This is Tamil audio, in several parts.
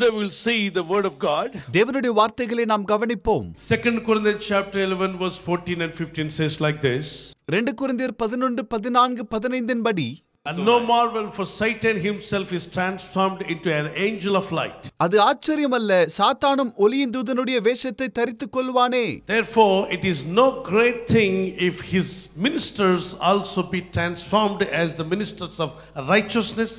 Today we'll see the word of God. Second Corinthians chapter 11 verse 14 and 15 says like this. 2 கொரிந்தியர் 11 And no marvel for Satan himself is transformed into an angel of light. Therefore it is no great thing if his ministers also be transformed as the ministers of righteousness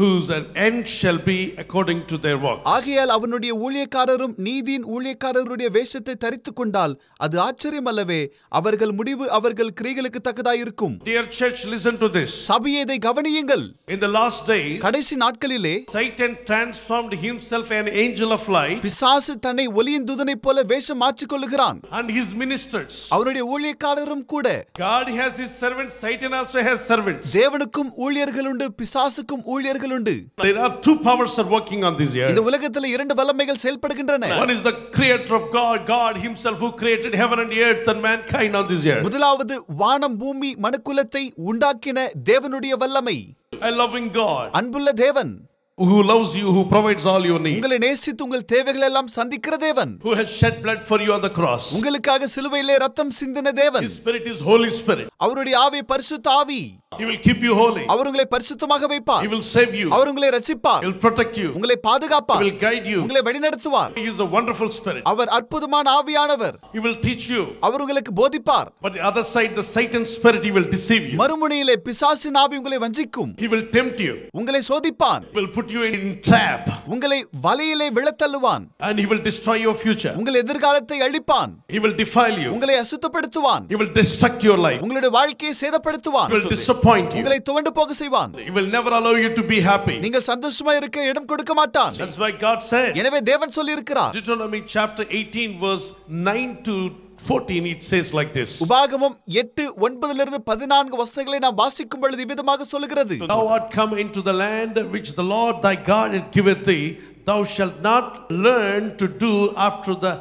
whose end shall be according to their works. ஆகையால் அவனுடைய ஊழியக்காரரும் நீதியின் ஊழியக்காரருடைய வேஷத்தை தரித்து கொண்டால் அது ஆச்சரியம் அல்லவே அவர்கள் முடிவு அவர்கள் கிரிகளுக்கு தக்கதாய் இருக்கும். Dear church listen to this. சபையே இதை கவனியுங்கள். In the last days கடைசி நாட்களிலே Satan transformed himself an angel of light. பிசாசு தன்னை ஒளியின் தூதனை போல வேஷம் மாற்றிக் கொள்கிறான். And his ministers அவருடைய ஊழியக்காரரும் கூட God has his servants Satan also has servants. தேவனுக்கும் ஊழியர்கள் உண்டு பிசாசுக்கும் ஊழியர்கள் வல்லமைகள் உண்டு there are two powers are working on this earth இந்த உலகத்தில் இரண்டு வல்லமைகள் செயல்படுகின்றன one is the creator of god god himself who created heaven and earth and mankind on this earth முதலாவது வானம் பூமி மனுக்குலத்தை உண்டாக்கின தேவனுடைய வல்லமை a loving god அன்புள்ள தேவன் who loves you, who provides all your needs. உங்களை நேசித்து உங்கள் தேவைகள் எல்லாம் சந்திக்கிற தேவன். Who has shed blood for you on the cross. உங்களுக்காக சிலுவையிலே ரத்தம் சிந்தின தேவன். His spirit is Holy Spirit. அவருடைய ஆவி பரிசுத்த ஆவி. He will keep you holy. அவர் உங்களை பரிசுத்தமாக வைப்பார். He will save you. அவர் உங்களை ரட்சிப்பார். He will protect you. உங்களை பாதுகாப்பார். He will guide you. உங்களை வழிநடத்துவார். He is a wonderful spirit. அவர் அற்புதமான ஆவியானவர். He will teach you. அவர் உங்களுக்கு போதிப்பார். But the other side the Satan spirit he will deceive you. மறுமுனையிலே பிசாசின் ஆவி உங்களை வஞ்சிக்கும். He will tempt you. உங்களை சோதிப்பான். He will put you in trap. உங்களை வலையிலே விழத்தள்ளுவான். And he will destroy your future. உங்கள் எதிர்காலத்தை அழிப்பான். He will defile you. உங்களை அசுத்தப்படுத்துவான். He will destruct your life. உங்களுடைய வாழ்க்கையை சேதப்படுத்துவான். He will disappoint disappoint you. He will never allow you to be happy. நீங்கள் சந்தோஷமா இருக்க இடம் கொடுக்க மாட்டான். That's why God said. எனவே தேவன் சொல்லி இருக்கிறார். Deuteronomy chapter 18 verse 9 to 14 it says like this உபாகமம் 8 9 லிருந்து 14 வசனங்களை நாம் வாசிக்கும் பொழுது விதமாக சொல்கிறது thou art come into the land which the lord thy god hath given thee thou shalt not learn to do after the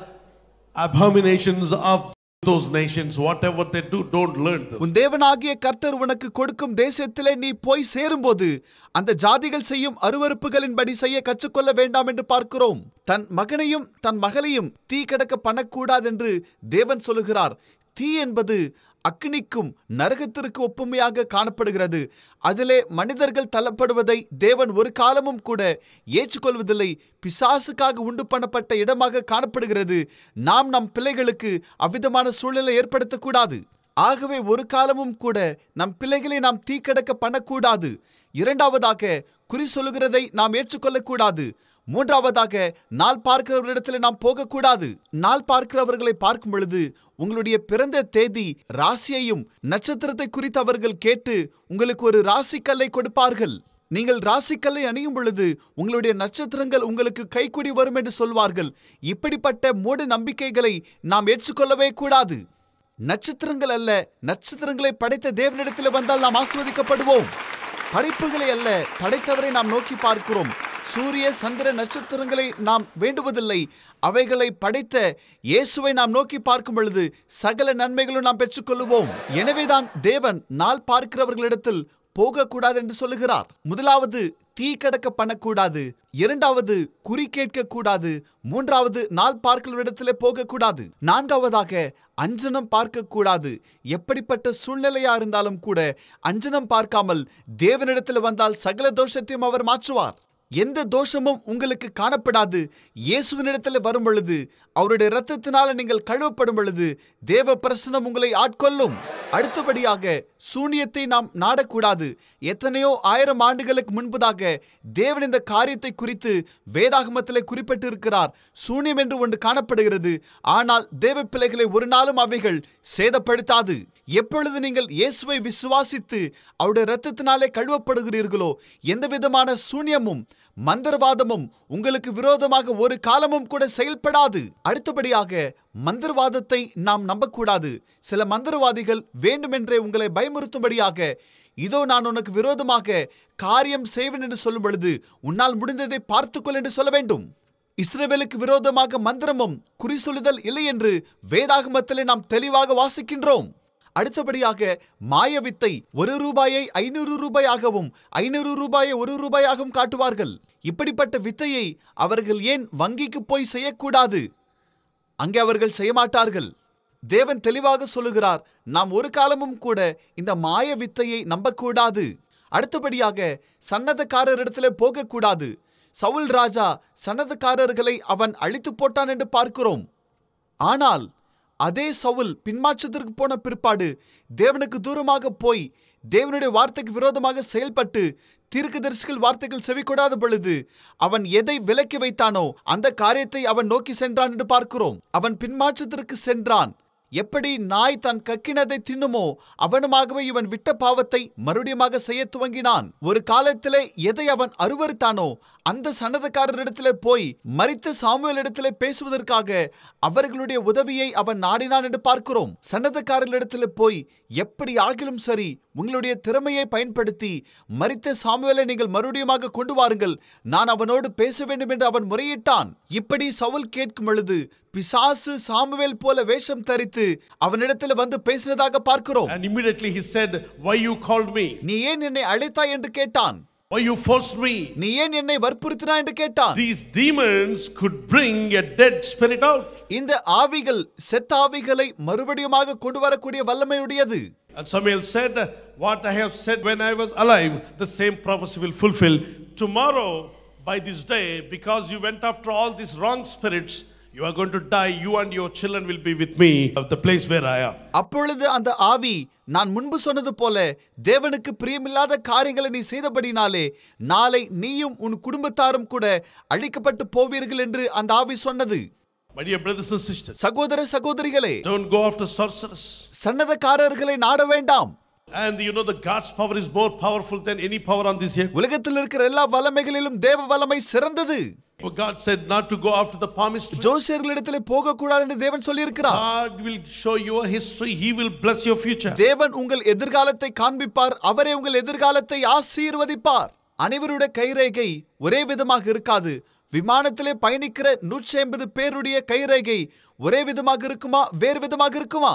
abominations of those nations whatever they do don't learn them உன் தேவனாகிய கர்த்தர் உனக்கு கொடுக்கும் தேசத்திலே நீ போய் சேரும்போது அந்த ஜாதிகள் செய்யும் அருவருப்புகளின்படி செய்ய கற்றுக்கொள்ள வேண்டாம் என்று பார்க்கிறோம் தன் மகனையும் தன் மகளையும் தீ கிடக்க பண்ணக்கூடாது என்று தேவன் சொல்லுகிறார் தீ என்பது அக்னிக்கும் நரகத்திற்கு ஒப்புமையாக காணப்படுகிறது அதிலே மனிதர்கள் தள்ளப்படுவதை தேவன் ஒரு காலமும் கூட ஏற்றுக்கொள்வதில்லை பிசாசுக்காக உண்டு பண்ணப்பட்ட இடமாக காணப்படுகிறது நாம் நம் பிள்ளைகளுக்கு அவ்விதமான சூழ்நிலை ஏற்படுத்தக்கூடாது ஆகவே ஒரு காலமும் கூட நம் பிள்ளைகளை நாம் தீக்கடக்க பண்ணக்கூடாது இரண்டாவதாக குறி சொல்லுகிறதை நாம் ஏற்றுக்கொள்ளக்கூடாது மூன்றாவதாக நாள் பார்க்கிறவர்களிடத்தில் நாம் போகக்கூடாது நாள் பார்க்கிறவர்களை பார்க்கும் பொழுது உங்களுடைய பிறந்த தேதி ராசியையும் நட்சத்திரத்தை குறித்து அவர்கள் கேட்டு உங்களுக்கு ஒரு ராசிக்கல்லை கொடுப்பார்கள் நீங்கள் ராசிக்கல்லை அணியும் பொழுது உங்களுடைய நட்சத்திரங்கள் உங்களுக்கு கைக்குடி வரும் என்று சொல்வார்கள் இப்படிப்பட்ட மூட நம்பிக்கைகளை நாம் ஏற்றுக்கொள்ளவே கூடாது நட்சத்திரங்கள் அல்ல நட்சத்திரங்களை படைத்த தேவனிடத்தில் வந்தால் நாம் ஆஸ்வதிக்கப்படுவோம் படைப்புகளை அல்ல படைத்தவரை நாம் நோக்கி பார்க்கிறோம் சூரிய சந்திர நட்சத்திரங்களை நாம் வேண்டுவதில்லை அவைகளை படைத்த இயேசுவை நாம் நோக்கி பார்க்கும் பொழுது சகல நன்மைகளும் நாம் பெற்றுக்கொள்வோம் எனவேதான் தேவன் நாள் பார்க்கிறவர்களிடத்தில் போகக்கூடாது என்று சொல்லுகிறார் முதலாவது தீ கடக்க பண்ணக்கூடாது இரண்டாவது குறி கேட்க கூடாது மூன்றாவது நாள் பார்க்கிறவரிடத்திலே போகக்கூடாது நான்காவதாக அஞ்சனம் பார்க்கக்கூடாது எப்படிப்பட்ட சூழ்நிலையா இருந்தாலும் கூட அஞ்சனம் பார்க்காமல் தேவனிடத்தில் வந்தால் சகல தோஷத்தையும் அவர் மாற்றுவார் எந்த தோஷமும் உங்களுக்கு காணப்படாது இயேசுவினிடத்தில் வரும் பொழுது அவருடைய இரத்தத்தினால நீங்கள் கழுவப்படும் பொழுது தேவ பிரசனம் உங்களை ஆட்கொள்ளும் அடுத்தபடியாக சூனியத்தை நாம் நாடக்கூடாது எத்தனையோ ஆயிரம் ஆண்டுகளுக்கு முன்பதாக தேவன் இந்த காரியத்தை குறித்து வேதாகமத்தில் குறிப்பிட்டிருக்கிறார் சூனியம் என்று ஒன்று காணப்படுகிறது ஆனால் தேவ பிள்ளைகளை ஒரு நாளும் அவைகள் சேதப்படுத்தாது எப்பொழுது நீங்கள் இயேசுவை விசுவாசித்து அவருடைய இரத்தத்தினாலே கழுவப்படுகிறீர்களோ எந்த விதமான சூன்யமும் மந்திரவாதமும் உங்களுக்கு விரோதமாக ஒரு காலமும் கூட செயல்படாது அடுத்தபடியாக மந்திரவாதத்தை நாம் நம்பக்கூடாது சில மந்திரவாதிகள் வேண்டுமென்றே உங்களை பயமுறுத்தும்படியாக இதோ நான் உனக்கு விரோதமாக காரியம் செய்வேன் என்று சொல்லும் பொழுது உன்னால் முடிந்ததை பார்த்துக்கொள் என்று சொல்ல வேண்டும் இஸ்ரேவேலுக்கு விரோதமாக மந்திரமும் குறிசொல்லுதல் இல்லை என்று வேதாகமத்திலே நாம் தெளிவாக வாசிக்கின்றோம் அடுத்தபடியாக மாயவித்தை ஒரு ரூபாயை ஐநூறு ரூபாயாகவும் ஐநூறு ரூபாயை ஒரு ரூபாயாகவும் காட்டுவார்கள் இப்படிப்பட்ட வித்தையை அவர்கள் ஏன் வங்கிக்கு போய் செய்யக்கூடாது அங்கே அவர்கள் செய்யமாட்டார்கள் தேவன் தெளிவாக சொல்லுகிறார் நாம் ஒரு காலமும் கூட இந்த மாய வித்தையை நம்பக்கூடாது அடுத்தபடியாக சன்னதக்காரரிடத்தில் போகக்கூடாது சவுல் ராஜா சன்னதக்காரர்களை அவன் அழித்து போட்டான் என்று பார்க்கிறோம் ஆனால் அதே சவுல் பின்மாற்றத்திற்கு போன பிற்பாடு தேவனுக்கு தூரமாக போய் தேவனுடைய வார்த்தைக்கு விரோதமாக செயல்பட்டு தரிசிகள் வார்த்தைகள் செவிக்கூடாத பொழுது அவன் எதை விலக்கி வைத்தானோ அந்த காரியத்தை அவன் நோக்கி சென்றான் என்று பார்க்கிறோம் அவன் பின்மாற்றத்திற்கு சென்றான் எப்படி நாய் தன் கக்கினதை தின்னுமோ அவனுமாகவே இவன் விட்ட பாவத்தை மறுபடியுமாக செய்ய துவங்கினான் ஒரு காலத்திலே எதை அவன் அருவறுத்தானோ அந்த சண்டதக்காரரிடத்துல போய் மறித்த சாமுவேல் இடத்துல பேசுவதற்காக அவர்களுடைய உதவியை அவன் நாடினான் என்று பார்க்கிறோம் சண்டதக்காரரிடத்துல போய் எப்படி ஆகிலும் சரி உங்களுடைய திறமையை பயன்படுத்தி மறித்த சாமுவேலை நீங்கள் மறுபடியும் கொண்டு வாருங்கள் நான் அவனோடு பேச வேண்டும் என்று அவன் முறையிட்டான் இப்படி சவுல் கேட்கும் பொழுது பிசாசு சாமுவேல் போல வேஷம் தரித்து அவனிடத்தில் வந்து பேசினதாக பார்க்கிறோம் நீ ஏன் என்னை அழைத்தாய் என்று கேட்டான் Why you forced me? நீ ஏன் என்னை வற்புறுத்தினாய் என்று கேட்டான். These demons could bring a dead spirit out. இந்த ஆவிகள் செத்த ஆவிகளை மறுபடியுமாக கொண்டு வரக்கூடிய வல்லமையுடையது. And Samuel said, what I have said when I was alive, the same prophecy will fulfill. Tomorrow, by this day, because you went after all these wrong spirits, you are going to die you and your children will be with me of the place where I am அப்பொழுது அந்த ஆவி நான் முன்பு சொன்னது போல தேவனுக்கு பிரியமில்லாத காரியங்களை நீ செய்தபடினாலே நாளை நீயும் உன் குடும்பத்தாரும் கூட அழிக்கப்பட்டு போவீர்கள் என்று அந்த ஆவி சொன்னது சகோதர சகோதரிகளே சன்னதக்காரர்களை நாட வேண்டாம் And you know the God's power is more powerful than any power on this earth. உலகத்தில் இருக்கிற எல்லா வல்லமைகளிலும் தேவ வல்லமை சிறந்தது. God said not to go after the palmist. ஜோசியர்களிடத்திலே போக கூடாது என்று தேவன் சொல்லி இருக்கிறார். God will show you a history. He will bless your future. தேவன் உங்கள் எதிர்காலத்தை காண்பிப்பார். அவரே உங்கள் எதிர்காலத்தை ஆசீர்வதிப்பார். அனைவருடைய கைரேகை ஒரே விதமாக இருக்காது. விமானத்திலே பயணிக்கிற நூற்றி ஐம்பது பேருடைய கைரேகை ஒரே விதமாக இருக்குமா வேறு விதமாக இருக்குமா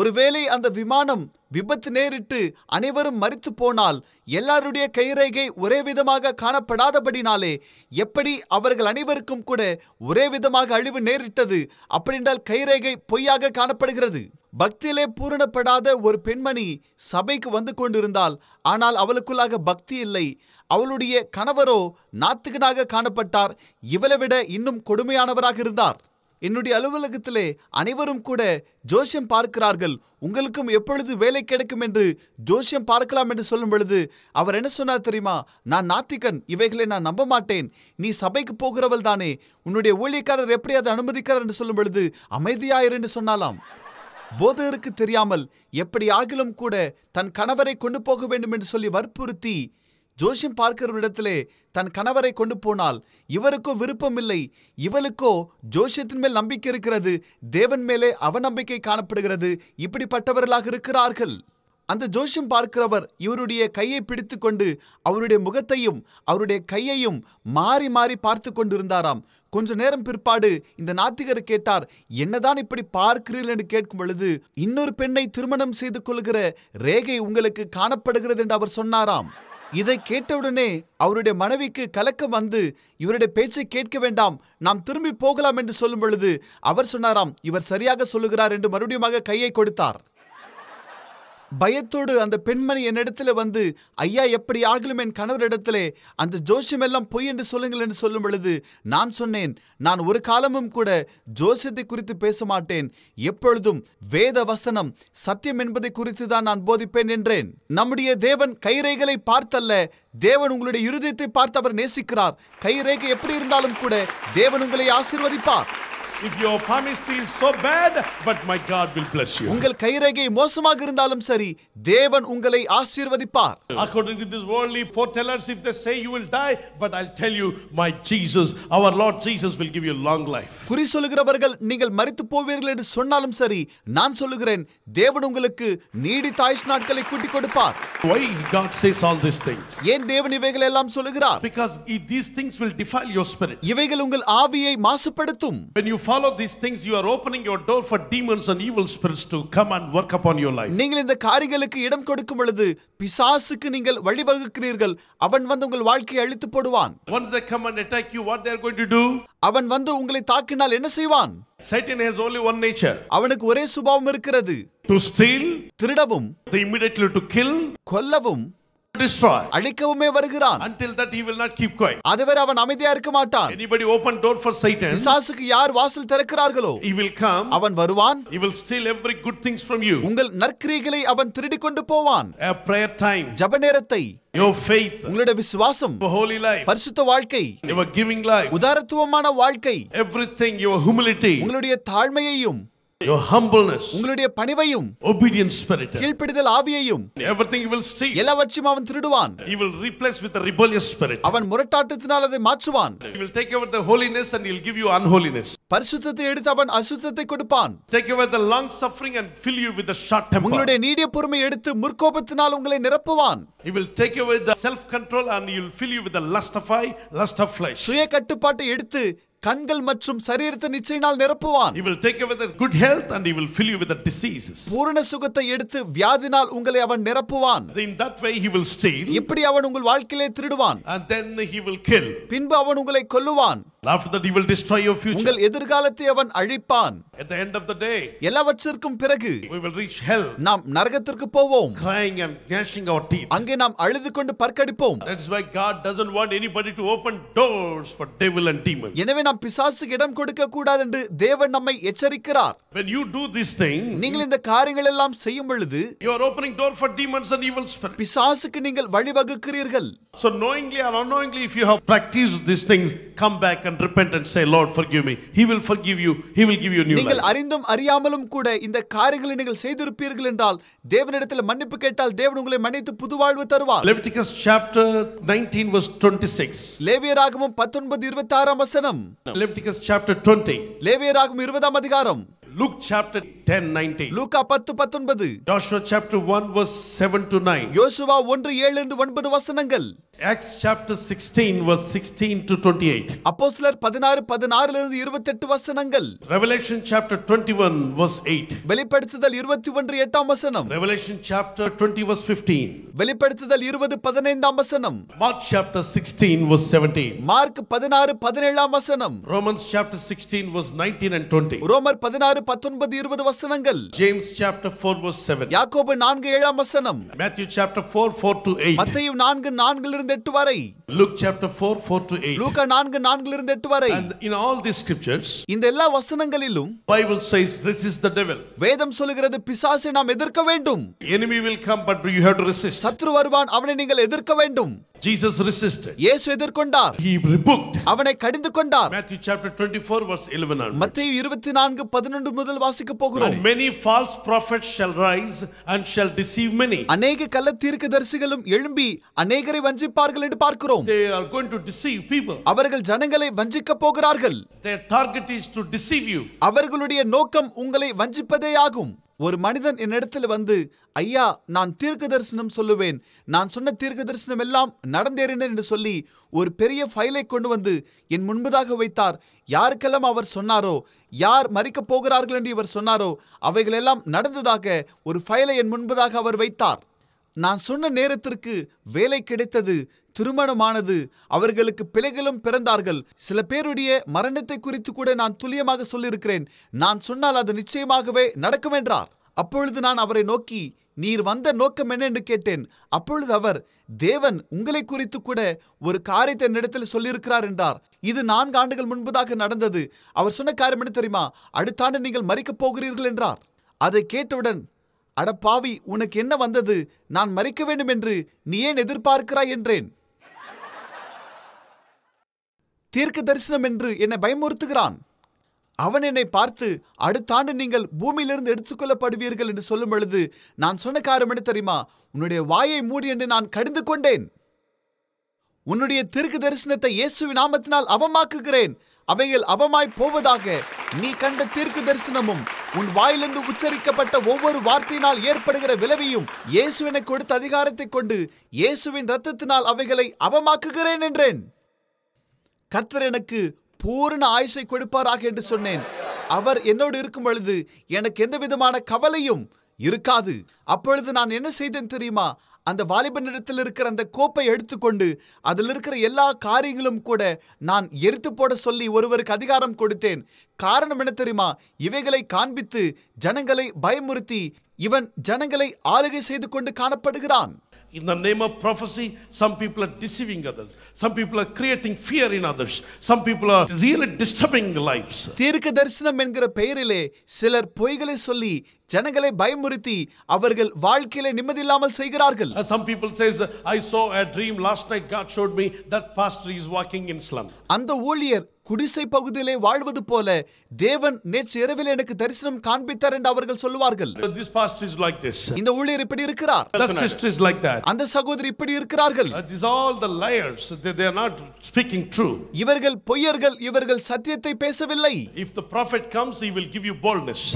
ஒருவேளை அந்த விமானம் விபத்து நேரிட்டு அனைவரும் மறித்து போனால் எல்லாருடைய கைரேகை ஒரே விதமாக காணப்படாதபடினாலே எப்படி அவர்கள் அனைவருக்கும் கூட ஒரே விதமாக அழிவு நேரிட்டது அப்படின்றால் கைரேகை பொய்யாக காணப்படுகிறது பக்தியிலே பூரணப்படாத ஒரு பெண்மணி சபைக்கு வந்து கொண்டிருந்தால் ஆனால் அவளுக்குள்ளாக பக்தி இல்லை அவளுடைய கணவரோ நாத்துகனாக காணப்பட்டார் இவளை விட இன்னும் கொடுமையானவராக இருந்தார் என்னுடைய அலுவலகத்திலே அனைவரும் கூட ஜோஷியம் பார்க்கிறார்கள் உங்களுக்கும் எப்பொழுது வேலை கிடைக்கும் என்று ஜோஷியம் பார்க்கலாம் என்று சொல்லும் பொழுது அவர் என்ன சொன்னார் தெரியுமா நான் நாத்திகன் இவைகளை நான் நம்ப மாட்டேன் நீ சபைக்கு போகிறவள் தானே உன்னுடைய ஊழியக்காரர் எப்படி அதை அனுமதிக்கிறார் என்று சொல்லும் பொழுது அமைதியாயிரு என்று சொன்னாலாம் போதகருக்கு தெரியாமல் எப்படி ஆகிலும் கூட தன் கணவரை கொண்டு போக வேண்டும் என்று சொல்லி வற்புறுத்தி ஜோஷியம் பார்க்கிறவரிடத்திலே தன் கணவரை கொண்டு போனால் இவருக்கோ விருப்பம் இல்லை இவளுக்கோ ஜோஷியத்தின் மேல் நம்பிக்கை இருக்கிறது தேவன் மேலே அவநம்பிக்கை காணப்படுகிறது இப்படிப்பட்டவர்களாக இருக்கிறார்கள் அந்த ஜோஷியம் பார்க்கிறவர் இவருடைய கையை பிடித்து கொண்டு அவருடைய முகத்தையும் அவருடைய கையையும் மாறி மாறி பார்த்து கொண்டிருந்தாராம் கொஞ்ச நேரம் பிற்பாடு இந்த நாத்திகர் கேட்டார் என்னதான் இப்படி பார்க்கிறீர்கள் என்று கேட்கும் பொழுது இன்னொரு பெண்ணை திருமணம் செய்து கொள்கிற ரேகை உங்களுக்கு காணப்படுகிறது என்று அவர் சொன்னாராம் இதை கேட்டவுடனே அவருடைய மனைவிக்கு கலக்கம் வந்து இவருடைய பேச்சை கேட்க வேண்டாம் நாம் திரும்பி போகலாம் என்று சொல்லும் பொழுது அவர் சொன்னாராம் இவர் சரியாக சொல்லுகிறார் என்று மறுபடியும் கையை கொடுத்தார் பயத்தோடு அந்த பெண்மணி என்னிடத்துல வந்து ஐயா எப்படி ஆகலும் என் கணவரிடத்திலே அந்த ஜோசியம் எல்லாம் பொய் என்று சொல்லுங்கள் என்று சொல்லும் பொழுது நான் சொன்னேன் நான் ஒரு காலமும் கூட ஜோசியத்தை குறித்து பேச மாட்டேன் எப்பொழுதும் வேத வசனம் சத்தியம் என்பதை குறித்து தான் நான் போதிப்பேன் என்றேன் நம்முடைய தேவன் கைரேகளை பார்த்தல்ல தேவன் உங்களுடைய இருதயத்தை பார்த்து அவர் நேசிக்கிறார் கைரேகை எப்படி இருந்தாலும் கூட தேவன் உங்களை ஆசிர்வதிப்பார் If your palmistry is so bad, but my God will bless you. உங்கள் கைரேகை மோசமாக இருந்தாலும் சரி தேவன் உங்களை ஆசீர்வதிப்பார் According to this worldly foretellers, if they say you will die, but I'll tell you, my Jesus, our Lord Jesus will give you long life. குறி சொல்லுகிறவர்கள் நீங்கள் மரித்து போவீர்கள் என்று சொன்னாலும் சரி நான் சொல்லுகிறேன் தேவன் உங்களுக்கு நீடித்த ஆயுஷ் நாட்களை கூட்டிக் கொடுப்பார் Why God says all these things? ஏன் தேவன் இவைகளை எல்லாம் சொல்லுகிறார்? Because these things will defile your spirit. இவைகள் உங்கள் ஆவியை மாசுபடுத்தும். When you follow these things, you are opening your door for demons and evil spirits to come and work upon your life. நீங்கள் இந்த காரியங்களுக்கு இடம் கொடுக்கும் பொழுது பிசாசுக்கு நீங்கள் வழிவகுக்கிறீர்கள் அவன் வந்து உங்கள் வாழ்க்கையை அழித்து போடுவான். Once they come and attack you, what they are going to do? அவன் வந்து உங்களை தாக்கினால் என்ன செய்வான்? Satan has only one nature. அவனுக்கு ஒரே சுபாவம் இருக்கிறது. To steal, திருடவும், immediately to kill, கொல்லவும், destroy அழிக்கவுமே வருகிறான் until that he will not keep quiet அதுவரை அவன் அமைதியா இருக்க மாட்டான் anybody open door for satan பிசாசுக்கு யார் வாசல் திறக்கிறார்களோ he will come அவன் வருவான் he will steal every good things from you உங்கள் நற்கிரியைகளை அவன் திருடி கொண்டு போவான் a prayer time ஜெப நேரத்தை your faith உங்களுடைய விசுவாசம் holy life பரிசுத்த வாழ்க்கை your giving life உதாரத்துவமான வாழ்க்கை everything your humility உங்களுடைய தாழ்மையையும் your humbleness உங்களுடைய பணிவையும் obedience spirit கீழ்ப்படிதல் ஆவியையும் everything you will steal எல்லாவற்றையும் அவன் திருடுவான் he will replace with a rebellious spirit அவன் முரட்டாட்டத்தினால் அதை மாற்றுவான் he will take over the holiness and he'll give you unholiness பரிசுத்தத்தை எடுத்து அவன் அசுத்தத்தை கொடுப்பான் take over the long suffering and fill you with the short temper உங்களுடைய நீடிய பொறுமை எடுத்து முற்கோபத்தினால் உங்களை நிரப்புவான் he will take away the self control and he'll fill you with the lust of eye lust of flesh சுய கட்டுப்பாட்டை எடுத்து கண்கள் மற்றும் சரீரத்தை நிச்சயினால் நிரப்புவான் he will take away the good health and he will fill you with the diseases பூரண சுகத்தை எடுத்து வியாதினால் உங்களை அவன் நிரப்புவான் in that way he will steal இப்படி அவன் உங்கள் வாழ்க்கையிலே திருடுவான் and then he will kill பின்பு அவன் உங்களை கொல்லுவான் after that he will destroy your future உங்கள் எதிர்காலத்தை அவன் அழிப்பான் at the end of the day எல்லாவற்றிற்கும் பிறகு we will reach hell நாம் நரகத்திற்கு போவோம் crying and gnashing our teeth அங்கே நாம் அழுது கொண்டு பற்கடிப்போம் that's why god doesn't want anybody to open doors for devil and demon எனவே நாம் பிசாசுக்கு இடம் கொடுக்க கூடாது என்று தேவன் நம்மை எச்சரிக்கிறார் when you do this thing நீங்கள் இந்த காரியங்கள் எல்லாம் செய்யும் பொழுது you are opening door for demons and evil spirits பிசாசுக்கு நீங்கள் வழி வகுக்கிறீர்கள் so knowingly or unknowingly if you have practiced these things come back and repent and say lord forgive me he will forgive you he will give you a new நீங்கள் அறிந்தும் அறியாமலும் கூட இந்த காரியங்களை நீங்கள் செய்திருப்பீர்கள் என்றால் தேவனிடத்தில் மன்னிப்பு கேட்டால் தேவன் உங்களை மன்னித்து புது வாழ்வு தருவார் leviticus chapter 19 verse 26 லேவியராகமம் 19 26 ஆம் வசனம் Leviticus chapter 20 லேவியராகும் 20 அதிகாரம் லூக் சாப்டர் 10 19 லூக்கா 10 19 ஜோஷுவா சாப்டர் 1 வெர்ஸ் 7 டு 9 யோசுவா 1 7 இருந்து 9 வசனங்கள் Acts chapter 16 verse 16 to 28. அப்போஸ்தலர் 16 16 இருந்து 28 வசனங்கள். Revelation chapter 21 verse 8. வெளிப்படுத்துதல் 21 8 வசனம். Revelation chapter 20 verse 15. வெளிப்படுத்துதல் 20 15 வசனம். Mark chapter 16 verse 17. மார்க் 16 17ஆம் வசனம். Romans chapter 16 verse 19 and 20. ரோமர் 16 19 20 வசனங்கள். James chapter 4 verse 7. யாக்கோபு 4 7ஆம் வசனம். Matthew chapter 4 4 to 8. மத்தேயு 4 4 இருந்து இருந்து எட்டு வரை லுக் சாப்டர் 4 4 to 8 லூக்கா 4 4 இருந்து 8 வரை and in all these scriptures இந்த எல்லா வசனங்களிலும் bible says this is the devil வேதம் சொல்கிறது பிசாசை நாம் எதிர்க்க வேண்டும் enemy will come but you have to resist சத்ரு வருவான் அவனை நீங்கள் எதிர்க்க வேண்டும் Jesus resisted. இயேசு எதிர்கொண்டார். He rebuked. அவனை கடிந்து கொண்டார். Matthew chapter 24 verse 11 onwards. மத்தேயு 24 11 முதல் வாசிக்க போகிறோம். Many false prophets shall rise and shall deceive many. அநேக கள்ள தீர்க்கதரிசிகளும் எழும்பி அநேகரை வஞ்சிப்பார்கள் இருப்பார்கள் என்று பார்க்கிறோம் they are going to deceive people அவர்கள் ஜனங்களை வஞ்சிக்க போகிறார்கள் their target is to deceive you அவர்களுடைய நோக்கம் உங்களை வஞ்சிப்பதே ஆகும் ஒரு மனிதன் என்னிடத்தில் வந்து ஐயா நான் தீர்க்க தரிசனம் சொல்லுவேன் நான் சொன்ன தீர்க்க தரிசனம் எல்லாம் நடந்தேறினேன் என்று சொல்லி ஒரு பெரிய ஃபைலை கொண்டு வந்து என் முன்பதாக வைத்தார் யாருக்கெல்லாம் அவர் சொன்னாரோ யார் மறிக்கப் போகிறார்கள் என்று இவர் சொன்னாரோ அவைகளெல்லாம் நடந்ததாக ஒரு ஃபைலை என் முன்பதாக அவர் வைத்தார் நான் சொன்ன நேரத்திற்கு வேலை கிடைத்தது திருமணமானது அவர்களுக்கு பிள்ளைகளும் பிறந்தார்கள் சில பேருடைய மரணத்தை குறித்து கூட நான் துல்லியமாக சொல்லியிருக்கிறேன் நான் சொன்னால் அது நிச்சயமாகவே நடக்கும் என்றார் அப்பொழுது நான் அவரை நோக்கி நீர் வந்த நோக்கம் என்ன என்று கேட்டேன் அப்பொழுது அவர் தேவன் உங்களை குறித்து கூட ஒரு காரியத்தை என்னிடத்தில் சொல்லியிருக்கிறார் என்றார் இது நான்கு ஆண்டுகள் முன்பதாக நடந்தது அவர் சொன்ன காரியம் என்ன தெரியுமா அடுத்த ஆண்டு நீங்கள் மறிக்கப் போகிறீர்கள் என்றார் அதை கேட்டவுடன் அடப்பாவி உனக்கு என்ன வந்தது நான் மறிக்க வேண்டும் என்று நீ ஏன் எதிர்பார்க்கிறாய் என்றேன் தீர்க்க தரிசனம் என்று என்னை பயமுறுத்துகிறான் அவன் என்னை பார்த்து அடுத்த ஆண்டு நீங்கள் பூமியிலிருந்து எடுத்துக்கொள்ளப்படுவீர்கள் என்று சொல்லும் பொழுது நான் சொன்ன காரம் என்ன தெரியுமா உன்னுடைய வாயை மூடி என்று நான் கடிந்து கொண்டேன் உன்னுடைய திருக்கு தரிசனத்தை இயேசுவின் நாமத்தினால் அவமாக்குகிறேன் அவைகள் அவமாய் போவதாக நீ கண்ட தீர்க்கு தரிசனமும் உன் வாயிலிருந்து உச்சரிக்கப்பட்ட ஒவ்வொரு வார்த்தையினால் ஏற்படுகிற விளைவையும் இயேசுவினை கொடுத்த அதிகாரத்தை கொண்டு இயேசுவின் ரத்தத்தினால் அவைகளை அவமாக்குகிறேன் என்றேன் கர்த்தர் எனக்கு பூரண ஆயுஷை கொடுப்பாராக என்று சொன்னேன் அவர் என்னோடு இருக்கும் பொழுது எனக்கு எந்த விதமான கவலையும் இருக்காது அப்பொழுது நான் என்ன செய்தேன் தெரியுமா அந்த வாலிபனிடத்தில் இருக்கிற அந்த கோப்பை எடுத்துக்கொண்டு அதில் இருக்கிற எல்லா காரியங்களும் கூட நான் எரித்து போட சொல்லி ஒருவருக்கு அதிகாரம் கொடுத்தேன் காரணம் என்ன தெரியுமா இவைகளை காண்பித்து ஜனங்களை பயமுறுத்தி இவன் ஜனங்களை ஆளுகை செய்து கொண்டு காணப்படுகிறான் In the name of prophecy, some people are deceiving others. Some people are creating fear in others. Some people are really disturbing lives. தீர்க்க தரிசனம் என்கிற பெயரிலே சிலர் பொய்களை சொல்லி ஜனங்களை பயமுறுத்தி அவர்கள் வாழ்க்கையில நிம்மதியில்லாமல் செய்கிறார்கள் some people says i saw a dream last night god showed me that pastor is walking in slum அந்த ஊழியர் குடிசை பகுதியிலே வாழ்வது போல தேவன் நேற்று இரவில் எனக்கு தரிசனம் காண்பித்தார் என்று அவர்கள் சொல்லுவார்கள் இந்த ஊழியர் இப்படி இருக்கிறார் அந்த சகோதரி இப்படி இருக்கிறார்கள் இவர்கள் பொய்யர்கள் இவர்கள் சத்தியத்தை பேசவில்லை if the comes he will give you boldness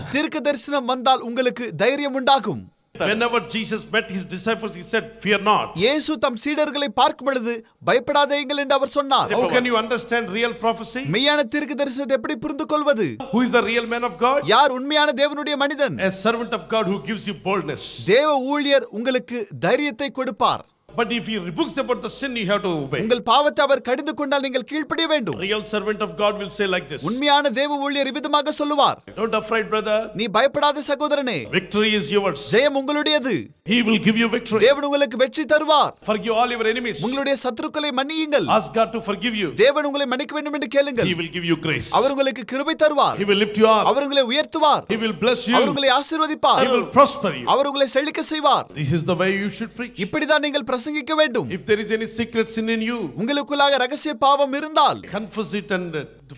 தரிசனம் வந்தால் உங்களுக்கு தைரியம் உண்டாகும் whenever jesus met his disciples he said fear not இயேசு தம் சீடர்களை பார்க்கும் பொழுது பயப்படாதேங்கள் என்று அவர் சொன்னார் how can you understand real prophecy மெய்யான தீர்க்கதரிசனத்தை எப்படி புரிந்து கொள்வது who is the real man of god யார் உண்மையான தேவனுடைய மனிதன் a servant of god who gives you boldness தேவ ஊழியர் உங்களுக்கு தைரியத்தை கொடுப்பார் But if he rebukes about the sin, you have to obey. உங்கள் பாவத்தை அவர் கடிந்து கொண்டால் நீங்கள் கீழ்ப்படிய வேண்டும். Real servant of God will say like this. உண்மையான தேவ ஊழியர் விதமாக சொல்லுவார். Don't afraid brother. நீ பயப்படாத சகோதரனே. Victory is yours. ஜெயம் உங்களுடையது. He will give you victory. தேவன் உங்களுக்கு வெற்றி தருவார். Forgive all your enemies. உங்களுடைய சத்துருக்களை மன்னியுங்கள். Ask God to forgive you. தேவன் உங்களை மன்னிக்க வேண்டும் என்று கேளுங்கள். He will give you grace. அவர் உங்களுக்கு கிருபை தருவார். He will lift you up. அவர் உங்களை உயர்த்துவார். He will bless you. அவர் உங்களை ஆசீர்வதிப்பார். He will prosper you. அவர் உங்களை செழிக்க செய்வார். This is the way you should preach. இப்படிதான் நீங்கள் பிரசங்க பிரசங்கிக்க வேண்டும் if there is any secret sin in you உங்களுக்குள்ளாக ரகசிய பாவம் இருந்தால் confess it and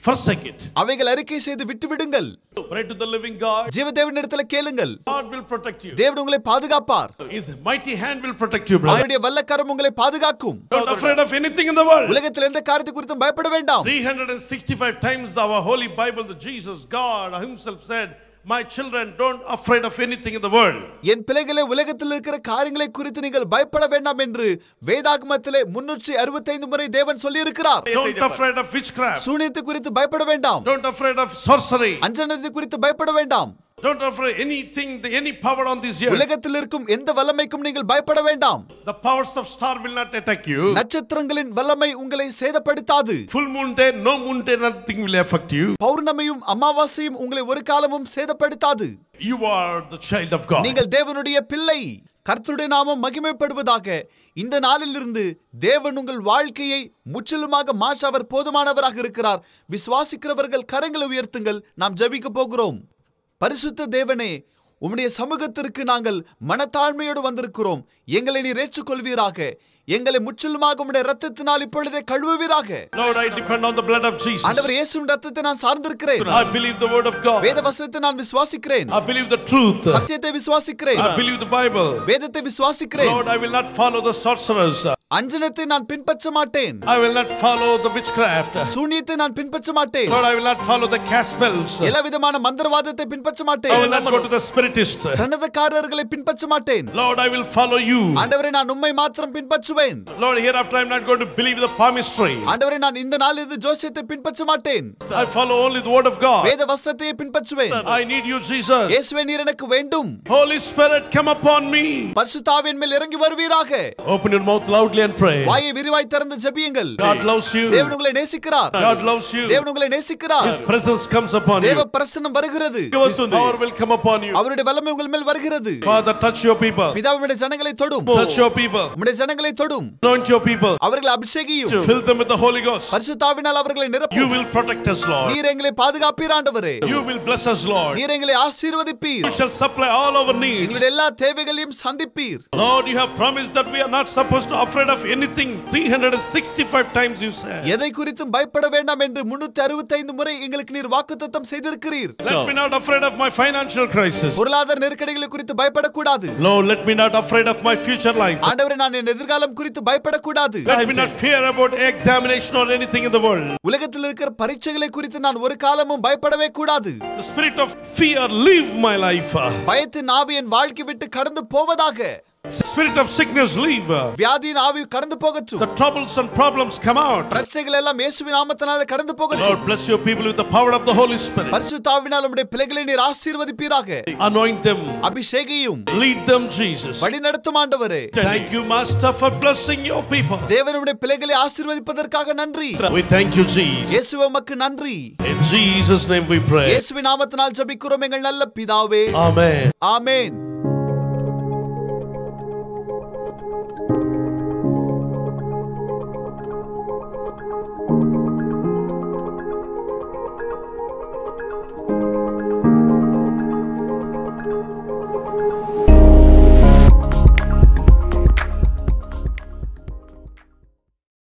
forsake it அவைகள் அறிக்கை செய்து விட்டு விடுங்கள் pray to the living god ஜீவ தேவனிடத்தில் கேளுங்கள் god will protect you தேவன் உங்களை பாதுகாப்பார் his mighty hand will protect you brother அவருடைய வல்லக்கரம் உங்களை பாதுகாக்கும் don't afraid of anything in the world உலகத்தில் எந்த காரியத்தை குறித்தும் பயப்பட வேண்டாம் 365 times our holy bible the jesus god himself said my children don't afraid of anything the world. என் பிள்ளைகளை உலகத்தில் இருக்கிற காரியங்களை குறித்து நீங்கள் பயப்பட வேண்டாம் என்று வேதாகமத்திலே முன்னூற்றி அறுபத்தைந்து முறை தேவன் சொல்லி இருக்கிறார் சூனியத்தை குறித்து பயப்பட வேண்டாம் Don't afraid of sorcery. அஞ்சனத்தை குறித்து பயப்பட வேண்டாம் Don't offer anything, any power on this earth. உலகத்தில் இருக்கும் எந்த வல்லமைக்கும் நீங்கள் பயப்பட வேண்டாம். The powers of star will not attack you. நட்சத்திரங்களின் வல்லமை உங்களை சேதப்படுத்தாது. Full moon day, no moon day, nothing will affect you. பௌர்ணமியும் அமாவாசையும் உங்களை ஒரு காலமும் சேதப்படுத்தாது. You are the child of God. நீங்கள் தேவனுடைய பிள்ளை. கர்த்தருடைய நாமம் மகிமைப்படுவதாக இந்த நாளிலிருந்து தேவன் உங்கள் வாழ்க்கையை முற்றிலுமாக மாற்ற அவர் போதுமானவராக இருக்கிறார் விசுவாசிக்கிறவர்கள் கரங்களை உயர்த்துங்கள் நாம் ஜபிக்க போகிறோம் பரிசுத்த தேவனே உம்முடைய சமூகத்திற்கு நாங்கள் மனத்தாழ்மையோடு வந்திருக்கிறோம் எங்களை நீர் ஏற்றுக்கொள்வீராக எங்களை முற்றிலுமாக உம்முடைய இரத்தத்தினால் இப்பொழுதே கழுவுவீராக Lord, I depend on the blood of Jesus. ஆண்டவர் இயேசுவின் ரத்தத்தை நான் சார்ந்திருக்கிறேன் I believe the word of God. வேத வசனத்தை நான் விசுவாசிக்கிறேன் I believe the truth. சத்தியத்தை விசுவாசிக்கிறேன் I believe the Bible. வேதத்தை விசுவாசிக்கிறேன் Lord, I will not follow the sorcerers. அஞ்சனத்தை நான் பின்பற்ற மாட்டேன் I will not follow the witchcraft. சூனியத்தை நான் பின்பற்ற மாட்டேன் Lord, I will not follow the cast spells. எல்லா விதமான மந்திரவாதத்தை பின்பற்ற I will மாட்டேன் not go to the spiritists. சன்னதக்காரர்களை பின்பற்ற மாட்டேன் Lord, I will follow you. ஆண்டவரை நான் உம்மை மாத்திரம் பின்பற்றுவேன் செய்வேன் Lord, hereafter I'm not going to believe the palmistry. ஆண்டவரே நான் இந்த நாளிலிருந்து ஜோசியத்தை பின்பற்ற மாட்டேன். I follow only the word of God. வேத வசனத்தையே பின்பற்றுவேன். I need you Jesus. இயேசுவே நீர் எனக்கு வேண்டும். Holy Spirit come upon me. பரிசுத்த ஆவியின் மேல் இறங்கி வருவீராக. Open your mouth loudly and pray. வாயை விரிவாய் திறந்து ஜெபியுங்கள். God loves you. தேவன் உங்களை நேசிக்கிறார். God loves you. தேவன் உங்களை நேசிக்கிறார். His presence comes upon you. தேவ பிரசன்னம் வருகிறது. His power will come upon you. அவருடைய வல்லமை உங்கள் மேல் வருகிறது. Father touch your people. பிதாவுடைய ஜனங்களை தொடும். Touch your people. உம்முடைய ஜனங்களை தொடும். போடும் அவர்களை அபிஷேகியும் சந்திப்பீர் எதை குறித்தும் பயப்பட வேண்டாம் என்று அறுபத்தி ஐந்து முறை எங்களுக்கு நீர் வாக்குத்தத்தம் செய்திருக்கிறீர் let not afraid of my financial பொருளாதார நெருக்கடிகளை குறித்து பயப்பட கூடாது நான் என் எதிர்காலம் எதிர்காலம் குறித்து பயப்படக்கூடாது உலகத்தில் இருக்கிற பரீட்சைகளை குறித்து நான் ஒரு காலமும் பயப்படவே கூடாது பயத்தின் ஆவி என் வாழ்க்கை விட்டு கடந்து போவதாக Spirit of sickness leave. வியாதியின் ஆவி கடந்து போகட்டும். The troubles and problems come out. பிரச்சனைகள் எல்லாம் இயேசுவின் நாமத்தினால கடந்து போகட்டும். Lord bless your people with the power of the Holy Spirit. பரிசுத்த ஆவியினால் உம்முடைய பிள்ளைகளை நீர் ஆசீர்வதிப்பீராக. Anoint them. அபிஷேகியும். Lead them Jesus. வழிநடத்தும் ஆண்டவரே. Thank you master for blessing your people. தேவனுடைய பிள்ளைகளை ஆசீர்வதிப்பதற்காக நன்றி. We thank you Jesus. இயேசுவே உமக்கு நன்றி. In Jesus name we pray. இயேசுவின் நாமத்தினால் ஜெபிக்கிறோம் எங்கள் நல்ல பிதாவே. Amen. Amen.